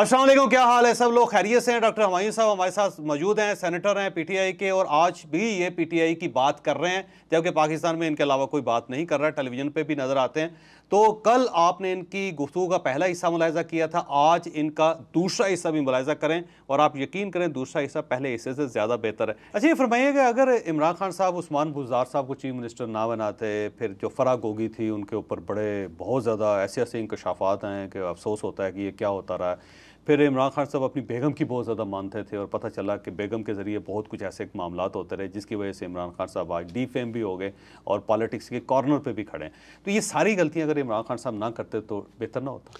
असलम क्या हाल है सब लोग खैरियत से हैं डॉक्टर हमायूं साहब हमारे साथ मौजूद हैं सेनेटर हैं पीटीआई के और आज भी ये पीटीआई की बात कर रहे हैं जबकि पाकिस्तान में इनके अलावा कोई बात नहीं कर रहा टेलीविज़न पे भी नज़र आते हैं तो कल आपने इनकी गुफ्तु का पहला हिस्सा मुलायजा किया था आज इनका दूसरा हिस्सा भी मुलायजा करें और आप यकीन करें दूसरा हिस्सा पहले हिस्से से ज़्यादा बेहतर है अच्छा ये फरमाइएगा अगर इमरान खान साहब उस्मान गुजार साहब को चीफ मिनिस्टर ना बनाते फिर जो फरा गोगी थी उनके ऊपर बड़े बहुत ज़्यादा ऐसे ऐसे इंकशाफात हैं कि अफसोस होता है कि ये क्या होता रहा है फिर इमरान खान साहब अपनी बेगम की बहुत ज़्यादा मानते थे और पता चला कि बेगम के ज़रिए बहुत कुछ ऐसे मामला होते रहे जिसकी वजह से इमरान खान साहब आज डी फेम भी हो गए और पॉलिटिक्स के कॉर्नर पर भी खड़े हैं तो ये सारी गलतियाँ अगर इमरान खान साहब ना करते तो बेहतर ना होता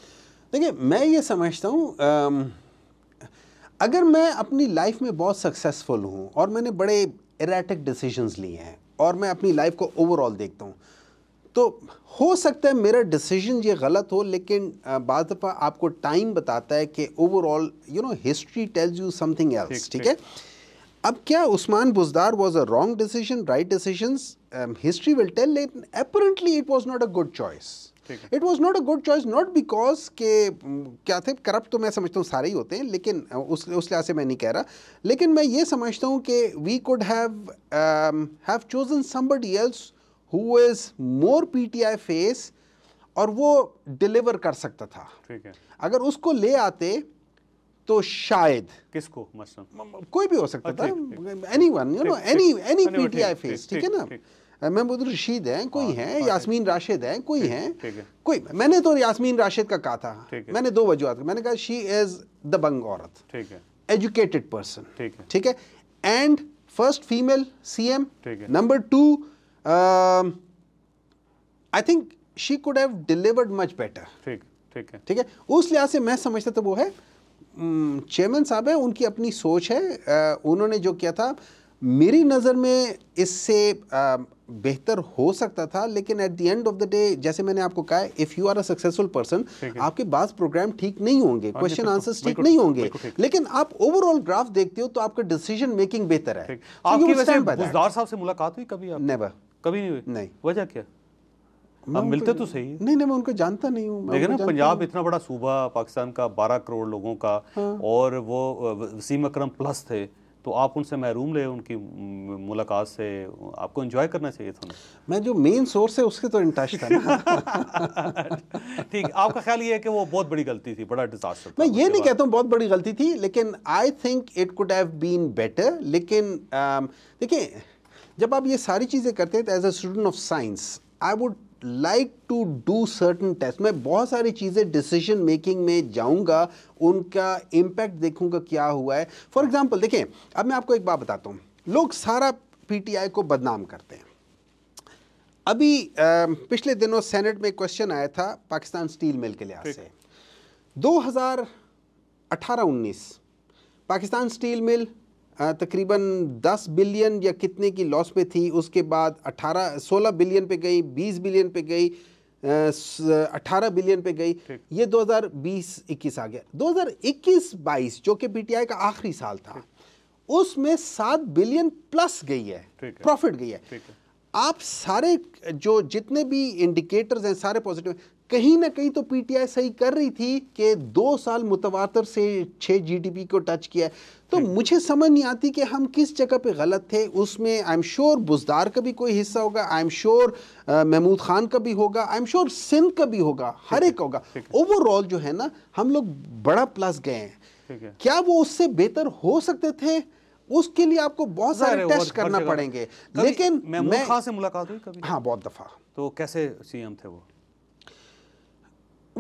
देखिए मैं ये समझता हूँ अगर मैं अपनी लाइफ में बहुत सक्सेसफुल हूँ और मैंने बड़े इराटिक डिसीजंस लिए हैं और मैं अपनी लाइफ को ओवरऑल देखता हूँ तो हो सकता है मेरा डिसीजन ये गलत हो लेकिन बाद दफ़ा आपको टाइम बताता है कि overall you know history tells you something else ठीक है अब क्या Usman Buzdar was a wrong decision right decision history will tell लेकिन apparently it was not a good choice it was not a good choice not because के क्या थे corrupt तो मैं समझता हूँ सारे ही होते हैं लेकिन उस उस लिहाज से मैं नहीं कह रहा लेकिन मैं ये समझता हूँ कि we could have have chosen somebody else who is more PTI face और वो डिलीवर कर सकता था ठीक है अगर उसको ले आते तो शायद किसको मतलब कोई भी हो सकता हाँ, था anyone you know any any PTI face ठीक है ना महमूद रशीद हैं कोई हाँ, हैं हाँ, यासमीन राशिद हैं कोई हैं कोई मैंने तो यासमीन राशिद का कहा था मैंने दो वजूहत मैंने कहा शी इज द बंग औरत एजुकेटेड पर्सन ठीक है and first female CM number two um, I think she could have delivered much better. ठीक ठीक है ठीक है उस लिहाज से मैं समझता तो वो है चेयरमैन साहब है उनकी अपनी सोच है उन्होंने जो किया था मेरी नज़र में इससे बेहतर हो सकता था लेकिन at the end of the day जैसे मैंने आपको कहा if you are a successful person आपके बाद प्रोग्राम ठीक नहीं होंगे हाँ क्वेश्चन आंसर्स ठीक नहीं होंगे लेकिन आप ओवरऑल ग्राफ देखते हो तो आपका डिसीजन मेकिंग बेहतर है आपकी साहब से मुलाकात हुई कभी नेवर कभी नहीं हुए नहीं वजह क्या अब मिलते तो सही नहीं नहीं मैं उनको जानता नहीं हूँ लेकिन ना पंजाब इतना बड़ा सूबा पाकिस्तान का बारह करोड़ लोगों का हाँ। और वो वसीम अक्रम प्लस थे तो आप उनसे महरूम ले उनकी मुलाकात से आपको एंजॉय करना चाहिए था मैं जो मेन सोर्स है उसके तो इंटरेस्ट था ठीक आपका ख्याल ये है कि वो बहुत बड़ी गलती थी बड़ा डिजास्टर मैं ये नहीं कहता हूँ बहुत बड़ी गलती थी लेकिन I think it could have been better लेकिन देखिए जब आप ये सारी चीज़ें करते हैं तो as a student of science I would like to do certain test मैं बहुत सारी चीज़ें डिसीजन मेकिंग में जाऊंगा उनका इम्पैक्ट देखूंगा क्या हुआ है फॉर एग्जांपल देखें अब मैं आपको एक बात बताता हूँ लोग सारा पीटीआई को बदनाम करते हैं अभी आ, पिछले दिनों सेनेट में क्वेश्चन आया था पाकिस्तान स्टील मिल के लिहाज से दो हज़ार पाकिस्तान स्टील मिल तकरीबन 10 बिलियन या कितने की लॉस पे थी उसके बाद 18 16 बिलियन पे गई 20 बिलियन पे गई 18 बिलियन पे गई ये 2020-21 आ गया 2021-22 जो कि पीटीआई का आखिरी साल था उसमें 7 बिलियन प्लस गई है प्रॉफिट गई है आप सारे जो जितने भी इंडिकेटर्स हैं सारे पॉजिटिव कहीं ना कहीं तो पीटीआई सही कर रही थी कि दो साल मुतवातर से छः जीडीपी को टच किया तो हम्म। मुझे समझ नहीं आती कि हम किस जगह पे गलत थे उसमें आई एम श्योर बुजदार का भी कोई हिस्सा होगा I am sure Mahmood Khan का भी होगा आई एम श्योर सिंध का भी होगा हर एक होगा ओवरऑल जो है ना हम लोग बड़ा प्लस गए हैं क्या वो उससे बेहतर हो सकते थे उसके लिए आपको बहुत सारे टेस्ट करना पड़ेंगे लेकिन मैं से मुलाकात हुई कभी हाँ बहुत दफ़ा तो कैसे सीएम थे वो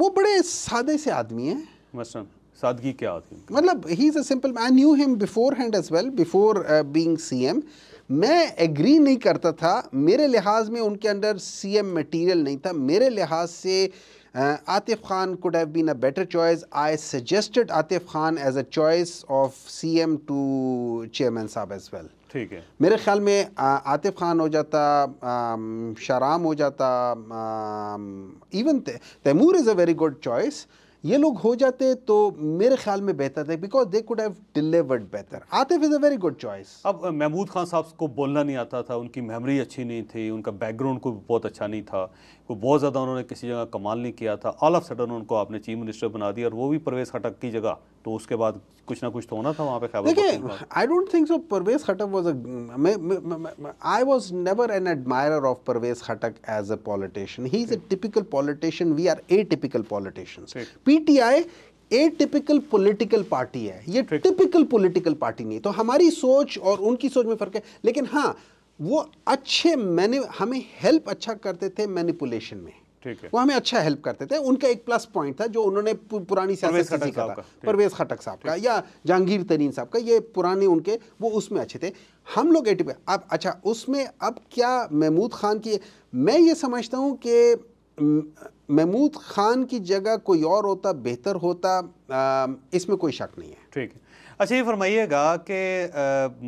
वो बड़े सादे से आदमी हैं मसलन सादगी क्या आदमी है मतलब he is a simple I knew him beforehand as well before being CM मैं एग्री नहीं करता था मेरे लिहाज में उनके अंदर सीएम मटेरियल नहीं था मेरे लिहाज से Uh, Atif Khan could have been a better choice. I suggested Atif Khan as a choice of CM to Chairman Saab as well. ठीक है मेरे ख्याल में आतिफ खान हो जाता आ, शराम हो जाता आ, even Taimur is a very good choice ये लोग हो जाते तो मेरे ख्याल में बेहतर थे because they could have delivered बेहतर Atif is a very good choice अब महमूद खान साहब को बोलना नहीं आता था उनकी मेमोरी अच्छी नहीं थी उनका बैकग्राउंड को बहुत अच्छा नहीं था वो बहुत ज़्यादा उन्होंने किसी जगह कमाल नहीं किया था ऑल ऑफ सडन उनको आपने चीफ मिनिस्टर बना दिया और वो भी परवेज़ खटक की जगह तो उसके बाद कुछ ना कुछ तो होना था वहाँ पे Khyber I don't think so Pervez Khattak was a I was never an admirer of Pervez Khattak as a politician he is a typical politician we are a typical politicians PTI a typical political party है ये टिपिकल पोलिटिकल पार्टी नहीं तो हमारी सोच और उनकी सोच में फ़र्क है लेकिन हाँ वो अच्छे मैंने हमें हेल्प अच्छा करते थे मैनिपुलेशन में ठीक है वो हमें अच्छा हेल्प करते थे उनका एक प्लस पॉइंट था जो उन्होंने पुरानी सियासत सीखा था परवेज खटक साहब का या जहांगीर तरीन साहब का ये पुराने उनके वो उसमें अच्छे थे हम लोग एटी अब अच्छा उसमें अब क्या महमूद खान की मैं ये समझता हूँ कि महमूद खान की जगह कोई और होता बेहतर होता इसमें कोई शक नहीं है ठीक है अच्छा ये फरमाइएगा कि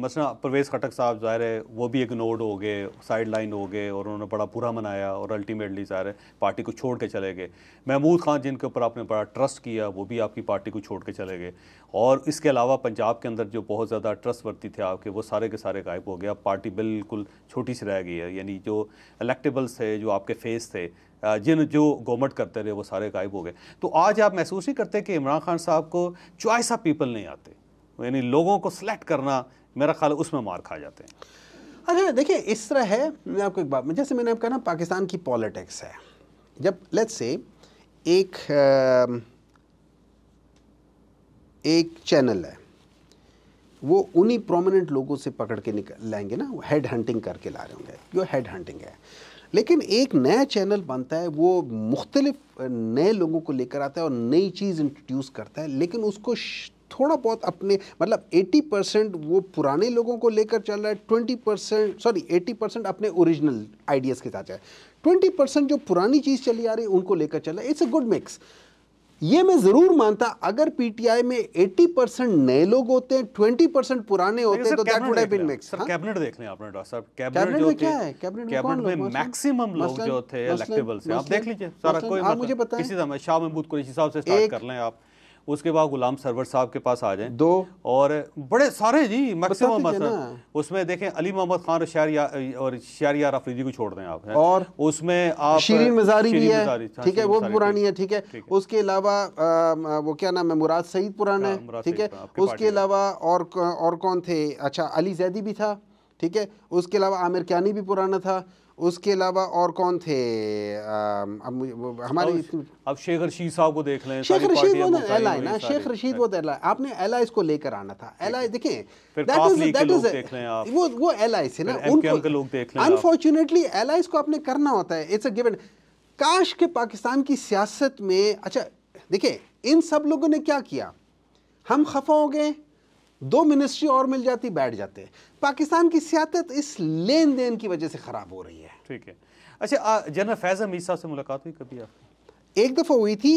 मसला परवेज़ खटक साहब ज़ाहिर है वो भी इग्नोर्ड हो गए साइड लाइन हो गए और उन्होंने बड़ा बुरा मनाया और अल्टीमेटली ज़ाहिर है पार्टी को छोड़ के चले गए महमूद खान जिनके ऊपर आपने बड़ा ट्रस्ट किया वो भी आपकी पार्टी को छोड़ के चले गए और इसके अलावा पंजाब के अंदर जो बहुत ज़्यादा ट्रस्ट वर्ती थे आपके वो सारे के सारे गायब हो गए अब पार्टी बिल्कुल छोटी सी रह गई है यानी जो इलेक्टेबल्स थे जो आपके फेस थे जिन जो गवर्नमेंट करते रहे वो सारे गायब हो गए तो आज आप महसूस ही करते कि इमरान खान साहब को चॉइस ऑफ पीपल नहीं आते यानी लोगों को सिलेक्ट करना मेरा ख्याल उसमें मार खा जाते हैं अच्छा देखिए इस तरह है मैं आपको एक बात जैसे मैंने आपको कहा ना पाकिस्तान की पॉलिटिक्स है जब लेट से एक एक चैनल है वो उन्हीं प्रोमिनेंट लोगों से पकड़ के निकल लाएंगे ना हेड हंटिंग करके ला रहे होंगे जो हेड हंटिंग है लेकिन एक नया चैनल बनता है वो मुख्तलिफ नए लोगों को लेकर आता है और नई चीज़ इंट्रोड्यूस करता है लेकिन उसको थोड़ा बहुत अपने मतलब 80 परसेंट वो पुराने लोगों को लेकर चल रहा है 20 परसेंट सॉरी 80 परसेंट अपने ओरिजिनल आइडियाज़ के साथ है 20 परसेंट जो पुरानी चीज़ चली आ रही है उनको लेकर चल रहा है इट्स अ गुड मिक्स ये मैं ज़रूर मानता अगर पी में 80 परसेंट नए लोग होते हैं 20 परसेंट पुराने होते हैं तो that would have been mix cabinet देख लें आपने डॉक्टर साहब कैबिनेट जो क्या है कैबिनेट में में मैक्सिमम लोग जो थे इलेक्टेबल से आप देख लीजिए सारा कोई हाँ, मुझे पता है समय शाह महमूद कुरैशी साहब से स्टार्ट कर लें आप उसके बाद गुलाम सरवर साहब के पास आ जाए दो और बड़े सारे जी मैक्सिमम उसमें देखें अली मोहम्मद खान और शहर और अफरीदी को छोड़ दें आप और उसमें आप मजारी भी है हाँ, ठीक है वो पुरानी है ठीक है उसके अलावा वो क्या नाम है मुराद सईद पुराना हाँ, है ठीक है उसके अलावा और और कौन थे अच्छा अली जैदी भी था ठीक है उसके अलावा आमिर क्यानी भी पुराना था उसके अलावा और कौन थे अब हमारे अब शेख रशीद साहब को देख लें शेख रशीद वो एल आई तो ना शेख रशीद वो एल तो आई आपने एल आई को लेकर आना था एल आई देखें वो वो एल आई से ना उनको अनफॉर्चुनेटली एल आई को आपने करना होता है इट्स अ गिवन काश के पाकिस्तान की सियासत में अच्छा देखिए इन सब लोगों ने क्या किया हम खफा हो गए दो मिनिस्ट्री और मिल जाती बैठ जाते पाकिस्तान की सियासत इस लेन देन की वजह से ख़राब हो रही है ठीक है अच्छा जनरल फैज़ अमीर साहब से मुलाकात हुई कभी आपकी एक दफ़ा हुई थी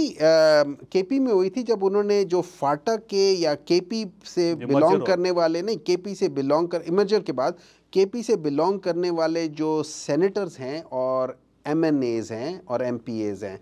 केपी में हुई थी जब उन्होंने जो फाटक के या केपी से बिलोंग करने वाले नहीं केपी से बिलोंग कर इमर्जर के बाद केपी से बिलोंग करने वाले जो सेनेटर्स हैं और एम एन एज़ हैं और एम पी एज़ हैं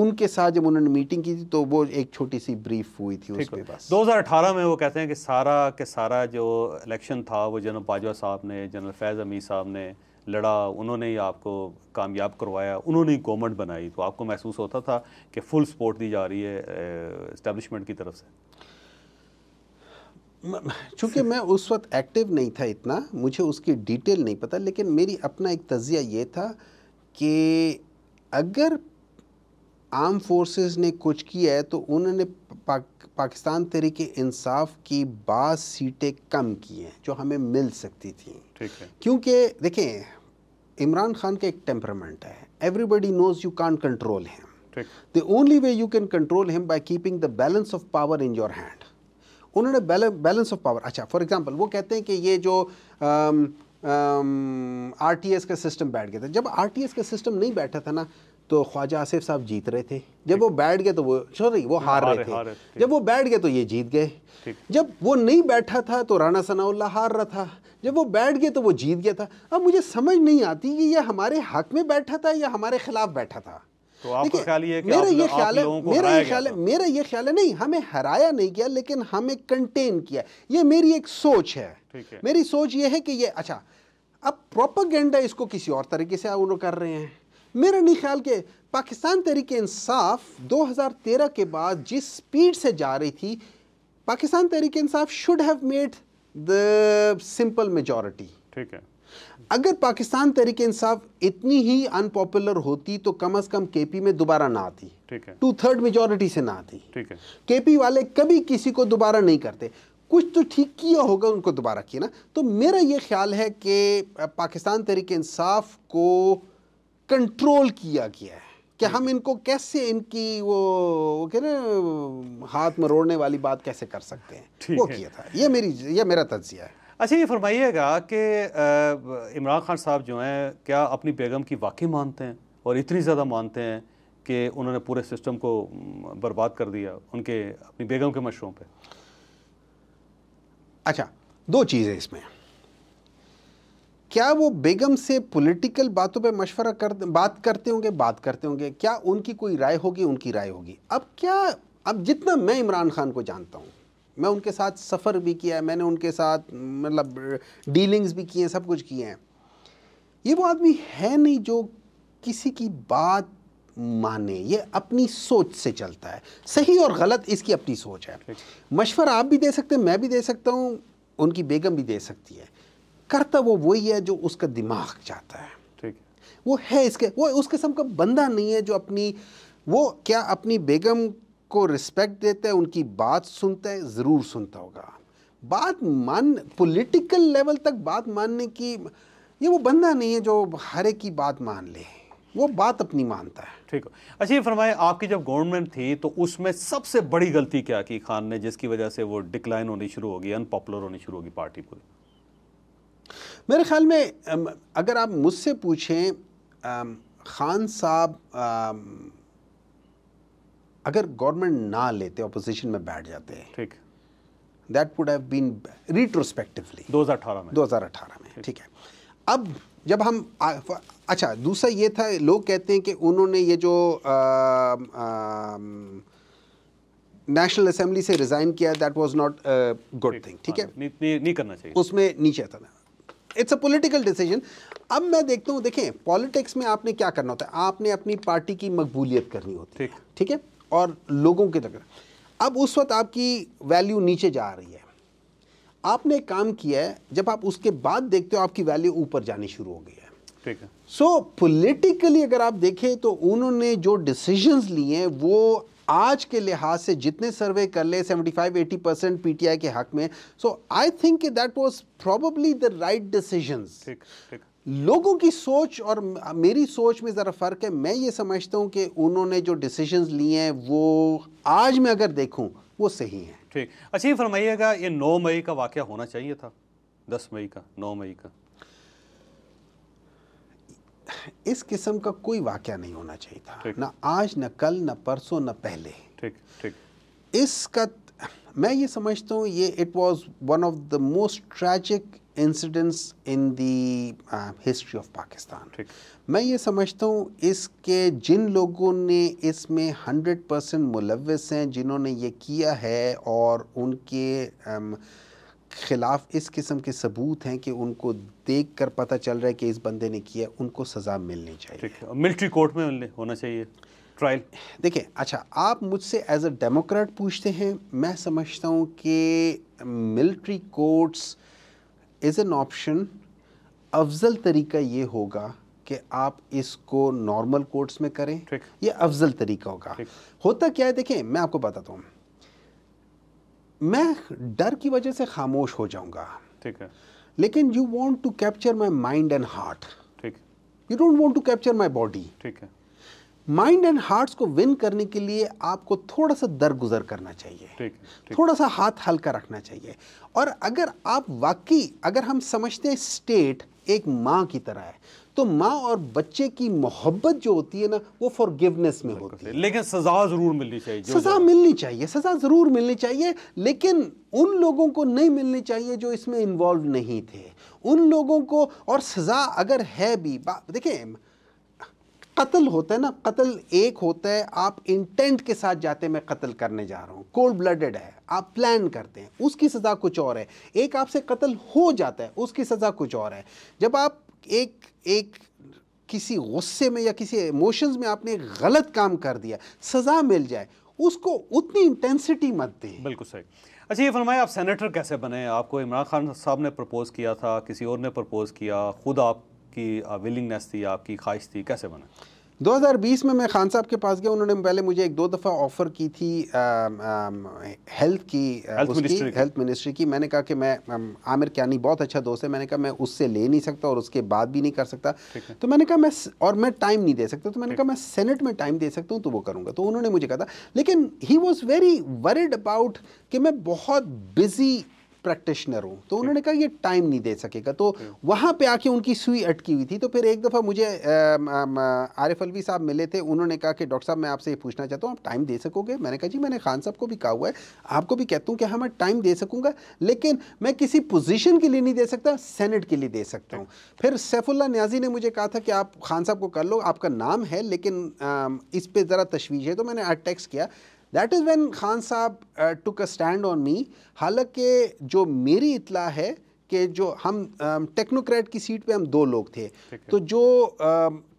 उनके साथ जब उन्होंने मीटिंग की थी तो वो एक छोटी सी ब्रीफ हुई थी उसके पास अठारह में वो कहते हैं कि सारा के सारा जो इलेक्शन था वो जनरल बाजवा साहब ने जनरल फैज़ अमीर साहब ने लड़ा उन्होंने ही आपको कामयाब करवाया उन्होंने ही गवर्नमेंट बनाई तो आपको महसूस होता था कि फुल सपोर्ट दी जा रही है इस्टेब्लिशमेंट की तरफ से चूँकि मैं उस वक्त एक्टिव नहीं था इतना मुझे उसकी डिटेल नहीं पता लेकिन मेरी अपना एक तजिया ये था कि अगर आर्म फोर्सेस ने कुछ किया है तो उन्होंने पा, पाकिस्तान तरीके इंसाफ की बास सीटें कम की हैं जो हमें मिल सकती थी ठीक है क्योंकि देखें इमरान खान का एक टेम्परामेंट है everybody knows you can control him the only way you can control him by keeping the balance of power in your hand उन्होंने बैलेंस ऑफ पावर अच्छा फॉर एग्जाम्पल वो कहते हैं कि ये जो आर टी एस का सिस्टम बैठ गया था जब आर टी एस का सिस्टम नहीं बैठा था ना तो ख्वाजा आसिफ साहब जीत रहे थे जब वो बैठ गए तो वो सॉरी वो हार, रहे थे जब वो बैठ गए तो ये जीत गए जब वो नहीं बैठा था तो राना सनाउल्ला हार रहा था जब वो बैठ गए तो वो जीत गया था अब मुझे समझ नहीं आती कि ये हमारे हक में बैठा था या हमारे खिलाफ बैठा था तो आपका ख्याल ये मेरा ये ख्याल है मेरा ये ख्याल है मेरा ये ख्याल है नहीं हमें हराया नहीं किया लेकिन हमें कंटेन किया ये मेरी एक सोच है, है। मेरी सोच ये है कि ये अच्छा अब प्रोपागेंडा इसको किसी और तरीके से उन्होंने कर रहे हैं मेरा नहीं ख्याल कि पाकिस्तान तहरीक इंसाफ 2013 के बाद जिस स्पीड से जा रही थी Pakistan Tehreek Insaf should have made the simple majority ठीक है अगर पाकिस्तान तहरीक इंसाफ इतनी ही अनपॉपुलर होती तो कम अज कम केपी में दोबारा ना आती ठीक है टू थर्ड मेजोरिटी से ना आती ठीक है केपी वाले कभी किसी को दोबारा नहीं करते कुछ तो ठीक किया होगा उनको दोबारा किया ना तो मेरा ये ख्याल है कि पाकिस्तान तहरीक इंसाफ को कंट्रोल किया गया है कि हम इनको कैसे इनकी वो वो कह रहे हाथ मरोड़ने वाली बात कैसे कर सकते हैं वो है। किया था ये मेरी ये मेरा तजिया है अच्छा ये फरमाइएगा कि इमरान खान साहब जो हैं क्या अपनी बेगम की वाकई मानते हैं और इतनी ज़्यादा मानते हैं कि उन्होंने पूरे सिस्टम को बर्बाद कर दिया उनके अपनी बेगम के मशरों पे अच्छा दो चीज़ें इसमें क्या वो बेगम से पॉलिटिकल बातों पे मशवरा कर बात करते होंगे बात करते होंगे क्या उनकी कोई राय होगी उनकी राय होगी अब क्या अब जितना मैं इमरान खान को जानता हूँ मैं उनके साथ सफ़र भी किया है मैंने उनके साथ मतलब डीलिंग्स भी किए हैं सब कुछ किए हैं ये वो आदमी है नहीं जो किसी की बात माने ये अपनी सोच से चलता है सही और गलत इसकी अपनी सोच है मशवरा आप भी दे सकते हैं मैं भी दे सकता हूँ उनकी बेगम भी दे सकती है करता वो वही है जो उसका दिमाग चाहता है ठीक वो है इसके वो उस किस्म का बंदा नहीं है जो अपनी वो क्या अपनी बेगम को रिस्पेक्ट देता है उनकी बात सुनता है ज़रूर सुनता होगा बात मान पॉलिटिकल लेवल तक बात मानने की ये वो बंदा नहीं है जो हर एक की बात मान ले वो बात अपनी मानता है ठीक है अच्छा ये फरमाए आपकी जब गवर्नमेंट थी तो उसमें सबसे बड़ी गलती क्या की खान ने जिसकी वजह से वो डिक्लाइन होनी शुरू होगी अनपॉपुलर होनी शुरू होगी पार्टी पूरी मेरे ख्याल में अगर आप मुझसे पूछें खान साहब अगर गवर्नमेंट ना लेते अपोजिशन में बैठ जाते हैं ठीक that would have been retrospectively 2018 में 2018 में ठीक है अब जब हम आ, अच्छा दूसरा ये था लोग कहते हैं कि उन्होंने ये जो नेशनल असेंबली से रिज़ाइन किया that was not good thing ठीक है हाँ, नहीं, नहीं करना चाहिए उसमें नीचे था इट्स अ पॉलिटिकल डिसीजन अब मैं देखता हूँ देखें पॉलिटिक्स में आपने क्या करना होता है आपने अपनी पार्टी की मकबूलियत करनी होती है ठीक है और लोगों के तक अब उस वक्त आपकी वैल्यू नीचे जा रही है आपने एक काम किया है जब आप उसके बाद देखते हो आपकी वैल्यू ऊपर जानी शुरू हो गई है ठीक है सो so, पॉलिटिकली अगर आप देखें तो उन्होंने जो डिसीजंस लिए हैं वो आज के लिहाज से जितने सर्वे कर ले 75-80 परसेंट पीटीआई के हक में so I think that was probably the right decision लोगों की सोच और मेरी सोच में ज़रा फ़र्क है मैं ये समझता हूँ कि उन्होंने जो डिसीजंस लिए हैं वो आज मैं अगर देखूँ वो सही हैं ठीक अच्छा ये फरमाइएगा ये नौ मई का वाक़ होना चाहिए था दस मई का नौ मई का इस किस्म का कोई वाक़ नहीं होना चाहिए था ना आज ना कल ना परसों न पहले ठीक ठीक इसका मैं ये समझता हूँ ये it was one of the most tragic incidents in the history of Pakistan मैं ये समझता हूँ इसके जिन लोगों ने इसमें हंड्रेड परसेंट मुलविस हैं जिन्होंने ये किया है और उनके um, खिलाफ इस किस्म के सबूत हैं कि उनको देख कर पता चल रहा है कि इस बंदे ने किया उनको सज़ा मिलनी चाहिए मिलिट्री कोर्ट में होना चाहिए ट्रायल देखें अच्छा आप मुझसे एज अ डेमोक्रेट पूछते हैं मैं समझता हूँ कि military courts is an option अफजल तरीका ये होगा कि आप इसको नॉर्मल कोर्ट्स में करें ये अफजल तरीका होगा होता क्या है देखें मैं आपको बताता हूँ मैं डर की वजह से खामोश हो जाऊंगा ठीक है लेकिन you want to capture my mind and heart ठीक you don't want to capture my body ठीक है माइंड एंड हार्ट्स को विन करने के लिए आपको थोड़ा सा दर गुजर करना चाहिए ठीक, ठीक. थोड़ा सा हाथ हल्का रखना चाहिए और अगर आप वाकई अगर हम समझते हैं स्टेट एक माँ की तरह है तो माँ और बच्चे की मोहब्बत जो होती है ना वो फॉरगिवनेस में होती है लेकिन सजा जरूर मिलनी चाहिए सजा मिलनी चाहिए सजा जरूर मिलनी चाहिए लेकिन उन लोगों को नहीं मिलनी चाहिए जो इसमें इन्वॉल्व नहीं थे उन लोगों को और सजा अगर है भी देखिए कत्ल होता है ना कत्ल एक होता है आप इंटेंट के साथ जाते हैं मैं कत्ल करने जा रहा हूँ कोल्ड ब्लडेड है आप प्लान करते हैं उसकी सज़ा कुछ और है एक आपसे कत्ल हो जाता है उसकी सज़ा कुछ और है जब आप एक एक किसी गुस्से में या किसी इमोशंस में आपने गलत काम कर दिया सज़ा मिल जाए उसको उतनी इंटेंसिटी मत दें बिल्कुल सही अच्छा ये फरमाए आप सेनेटर कैसे बने आपको इमरान खान साहब ने प्रपोज़ किया था किसी और ने प्रपोज़ किया खुद आपकी विलिंगनेस थी आपकी ख्वाहिश थी कैसे बने 2020 में मैं खान साहब के पास गया उन्होंने पहले मुझे एक दो दफ़ा ऑफ़र की थी आ, आ, हेल्थ की हेल्थ मिनिस्ट्री की मैंने कहा कि मैं आमिर क्यानी बहुत अच्छा दोस्त है मैंने कहा मैं उससे ले नहीं सकता और उसके बाद भी नहीं कर सकता तो मैंने कहा मैं और मैं टाइम नहीं दे सकता तो मैंने कहा मैं सेनेट में टाइम दे सकता हूँ तो वो करूँगा तो उन्होंने मुझे कहा था लेकिन he was very worried about कि मैं बहुत बिज़ी प्रैक्टिशनर हूँ तो उन्होंने हम्म। कहा ये टाइम नहीं दे सकेगा तो हम्म। वहाँ पे आके उनकी सुई अटकी हुई थी तो फिर एक दफ़ा मुझे आर एफ अलवी साहब मिले थे उन्होंने कहा कि डॉक्टर साहब मैं आपसे ये पूछना चाहता हूँ आप टाइम दे सकोगे मैंने कहा जी मैंने खान साहब को भी कहा हुआ है आपको भी कहता हूँ कि हाँ मैं टाइम दे सकूँगा लेकिन मैं किसी पोजिशन के लिए नहीं दे सकता सेनेट के लिए दे सकता हूँ हम्म। फिर सैफुल्ला न्याजी ने मुझे कहा था कि आप खान साहब को कर लो आपका नाम है लेकिन इस पर ज़रा तशवीश है तो मैंने अटैक्स किया दैट इज़ वेन खान साहब टुक अ स्टैंड ऑन मी हालांकि जो मेरी इतला है कि जो हम टेक्नोक्रेट um, की सीट पे हम दो लोग थे तो जो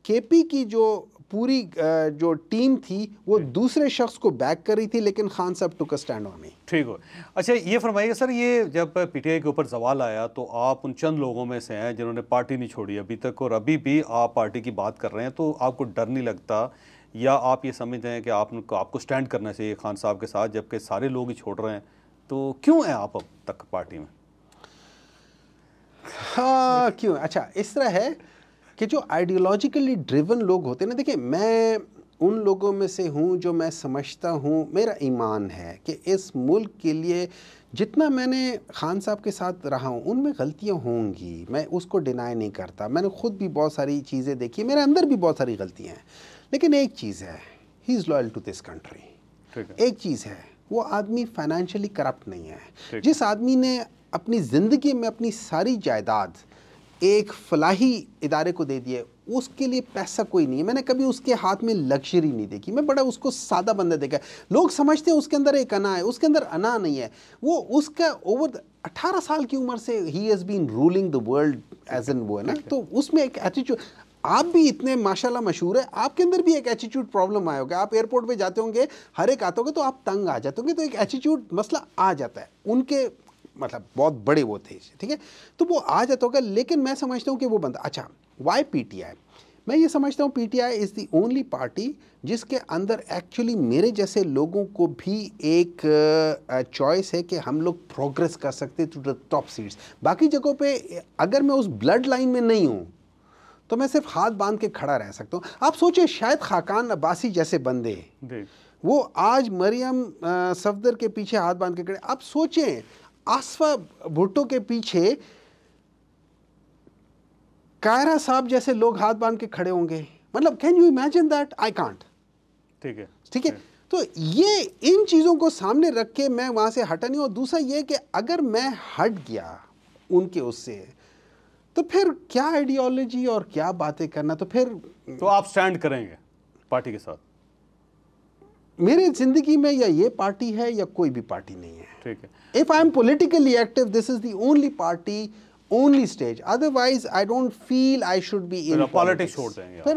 केपी um, की जो पूरी uh, जो टीम थी वो हम्म। दूसरे शख्स को बैक कर रही थी लेकिन खान साहब टुक स्टैंड ऑन ठीक हो अच्छा ये फरमाइए सर ये जब पीटीआई के ऊपर सवाल आया तो आप उन चंद लोगों में से हैं जिन्होंने पार्टी नहीं छोड़ी अभी तक और अभी भी आप पार्टी की बात कर रहे हैं तो आपको डर नहीं लगता या आप ये समझते हैं कि आप, आपको स्टैंड करना चाहिए खान साहब के साथ जबकि सारे लोग ही छोड़ रहे हैं तो क्यों हैं आप अब तक पार्टी में हाँ क्यों अच्छा इस तरह है कि जो आइडियोलॉजिकली ड्रिवन लोग होते हैं ना देखिए मैं उन लोगों में से हूँ जो मैं समझता हूँ मेरा ईमान है कि इस मुल्क के लिए जितना मैंने खान साहब के साथ रहा हूँ उनमें गलतियाँ होंगी मैं उसको डिनाई नहीं करता मैंने ख़ुद भी बहुत सारी चीज़ें देखी मेरे अंदर भी बहुत सारी गलतियाँ हैं लेकिन एक चीज़ है he is loyal to this country एक चीज़ है वो आदमी फाइनेंशियली करप्ट नहीं है जिस आदमी ने अपनी ज़िंदगी में अपनी सारी जायदाद एक फलाही इदारे को दे दिए उसके लिए पैसा कोई नहीं है मैंने कभी उसके हाथ में लग्जरी नहीं देखी मैं बड़ा उसको सादा बंदा देखा लोग समझते हैं उसके अंदर एक अना है उसके अंदर अना नहीं है वो उसका ओवर अठारह साल की उम्र से he has been ruling the world as an वो है ना तो उसमें एक एटीट्यूड आप भी इतने माशाल्लाह मशहूर है आपके अंदर भी एक एटीट्यूड प्रॉब्लम आए होगा आप एयरपोर्ट पे जाते होंगे हर एक आते होंगे तो आप तंग आ जाते होंगे तो एक एटीट्यूड मसला आ जाता है उनके मतलब बहुत बड़े वो थे ठीक है तो वो आ जाता होगा लेकिन मैं समझता हूँ कि वो बंदा अच्छा वाई पी टी आई मैं ये समझता हूँ P T I is the only party जिसके अंदर एक्चुअली मेरे जैसे लोगों को भी एक चॉइस है कि हम लोग प्रोग्रेस कर सकते टू द टॉप सीट्स बाकी जगहों पे अगर मैं उस ब्लड लाइन में नहीं हूँ तो मैं सिर्फ हाथ बांध के खड़ा रह सकता हूँ आप सोचिए शायद खाकान अब्बासी जैसे बंदे वो आज मरियम सफदर के पीछे हाथ बांध के खड़े आप सोचें आसफा भुट्टो के पीछे कायरा साहब जैसे लोग हाथ बांध के खड़े होंगे मतलब can you imagine that I can't ठीक है ठीक है तो ये इन चीज़ों को सामने रख के मैं वहाँ से हटा नहीं और दूसरा ये कि अगर मैं हट गया उनके उससे तो फिर क्या आइडियोलॉजी और क्या बातें करना तो फिर तो आप स्टैंड करेंगे पार्टी के साथ मेरी जिंदगी में या ये पार्टी है या कोई भी पार्टी नहीं है ठीक है if I am politically active this is the only party only stage otherwise I don't feel I should be in politics छोड़ देंगे फिर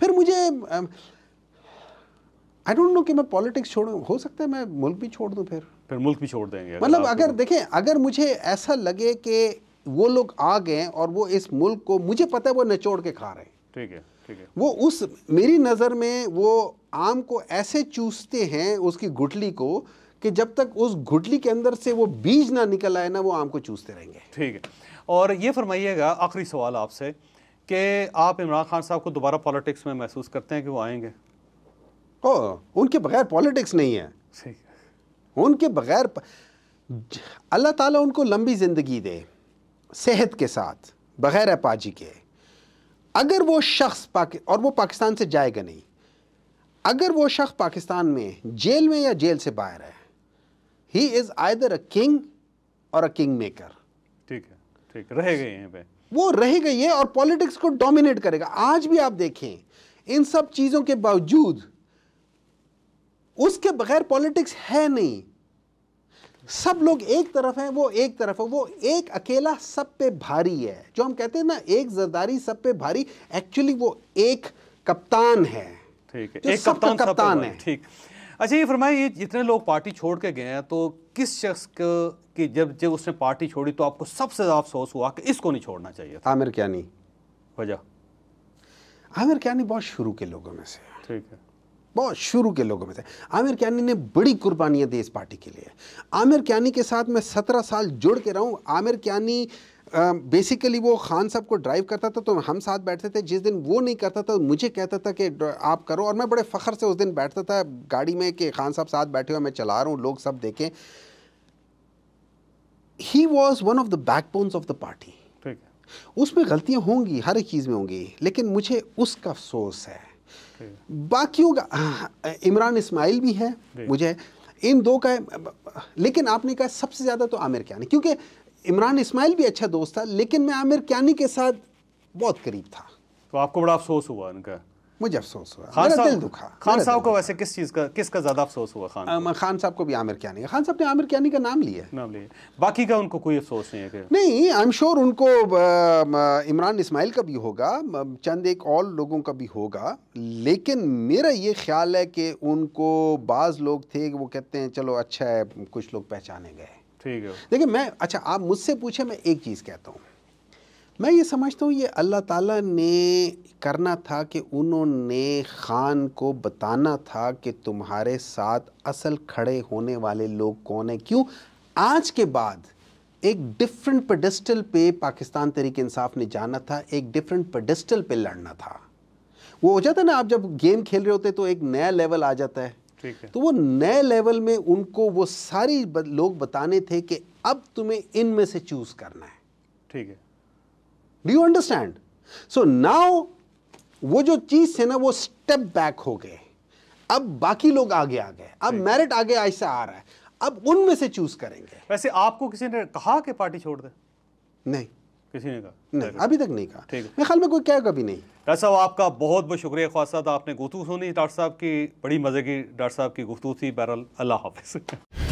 फिर मुझे आई डोंट नो कि मैं पॉलिटिक्स छोड़ हो सकता है मैं मुल्क भी छोड़ दूँ फिर फिर मुल्क भी छोड़ देंगे मतलब अगर देखें अगर मुझे ऐसा लगे कि वो लोग आ गए और वो इस मुल्क को मुझे पता है वो नचोड़ के खा रहे हैं ठीक है ठीक है वो उस मेरी नज़र में वो आम को ऐसे चूसते हैं उसकी गुटली को कि जब तक उस गुटली के अंदर से वो बीज ना निकल आए ना वो आम को चूसते रहेंगे ठीक है और ये फरमाइएगा आखिरी सवाल आपसे कि आप इमरान खान साहब को दोबारा पॉलिटिक्स में महसूस करते हैं कि वो आएंगे ओ उनके बगैर पॉलिटिक्स नहीं है ठीक है उनके बगैर अल्लाह ताला उनको लंबी ज़िंदगी दे सेहत के साथ बग़ैर अपाजी के अगर वो शख्स पाकि और वो पाकिस्तान से जाएगा नहीं अगर वो शख्स पाकिस्तान में जेल में या जेल से बाहर है he is either a king or a king maker ठीक है ठीक रह गए हैं पे वो रह गई है और पॉलिटिक्स को डोमिनेट करेगा आज भी आप देखें इन सब चीज़ों के बावजूद उसके बगैर पॉलिटिक्स है नहीं सब लोग एक तरफ हैं वो एक तरफ है वो एक अकेला सब पे भारी है जो हम कहते हैं ना एक जरदारी सब पे भारी एक्चुअली वो एक कप्तान है ठीक है एक कप्तान कप्तान है ठीक अच्छा ये फरमाए ये जितने लोग पार्टी छोड़ के गए हैं तो किस शख्स की जब जब उसने पार्टी छोड़ी तो आपको सबसे ज़्यादा अफसोस हुआ कि इसको नहीं छोड़ना चाहिए आमिर क्या वजह आमिर क्या बहुत शुरू के लोगों में से ठीक है बहुत शुरू के लोगों में से आमिर कैनी ने बड़ी कुर्बानियाँ दी इस पार्टी के लिए आमिर कैनी के साथ मैं सत्रह साल जुड़ के रहा हूँ आमिर कैनी बेसिकली वो खान साहब को ड्राइव करता था तो हम साथ बैठते थे जिस दिन वो नहीं करता था मुझे कहता था कि आप करो और मैं बड़े फ़ख्र से उस दिन बैठता था गाड़ी में कि खान साहब साथ बैठे हुए मैं चला रहा हूँ लोग सब देखें he was one of the backbones of the party ठीक है उसमें गलतियाँ होंगी हर एक चीज़ में होंगी लेकिन मुझे उसका अफसोस है बाकी हाँ, इमरान इस्माइल भी है मुझे इन दो का लेकिन आपने कहा सबसे ज़्यादा तो आमिर क्या क्योंकि इमरान इसमाइल भी अच्छा दोस्त था लेकिन मैं आमिर क्यानी के साथ बहुत करीब था तो आपको बड़ा अफसोस हुआ इनका मुझे अफसोस हुआ खान मेरा दिल दुखा खान साहब को वैसे किस चीज़ का किसका ज़्यादा अफसोस हुआ खान आ, खान साहब को भी आमिर क्या नहीं खान साहब ने आमिर क्यानी का नाम लिया नाम लिया बाकी का उनको कोई अफसोस नहीं है नहीं आई एम श्योर उनको इमरान इसमाइल का भी होगा चंद एक और लोगों का भी होगा लेकिन मेरा ये ख्याल है कि उनको बाज़ लोग थे वो कहते हैं चलो अच्छा है कुछ लोग पहचाने गए ठीक है देखिए मैं अच्छा आप मुझसे पूछे मैं एक चीज़ कहता हूँ मैं ये समझता हूँ ये अल्लाह ताला ने करना था कि उन्होंने ख़ान को बताना था कि तुम्हारे साथ असल खड़े होने वाले लोग कौन हैं क्यों आज के बाद एक डिफरेंट पेडिस्टल पे पाकिस्तान तरीके इंसाफ ने जाना था एक डिफरेंट पेडिस्टल पे लड़ना था वो हो जाता ना आप जब गेम खेल रहे होते तो एक नया लेवल आ जाता है तो वो नए लेवल में उनको वो सारी लोग बताने थे कि अब तुम्हें इनमें से चूज करना है ठीक है do you understand so now वो जो चीज़ थे ना वो स्टेप बैक हो गए अब बाकी लोग आगे आ गए अब मेरिट आगे ऐसा आ रहा है अब उनमें से चूज करेंगे वैसे आपको किसी ने कहा कि पार्टी छोड़ दे नहीं किसी ने कहा नहीं अभी तक नहीं कहा ठीक है मेरे ख्याल में कोई कहेगा कभी नहीं डॉक्टर साहब आपका बहुत बहुत शुक्रिया ख्वास साहब आपने गुफ्तु सुनी डॉक्टर साहब की बड़ी मज़े की डॉक्टर साहब की गुफ्तु थी बहरल अल्लाह हाफिज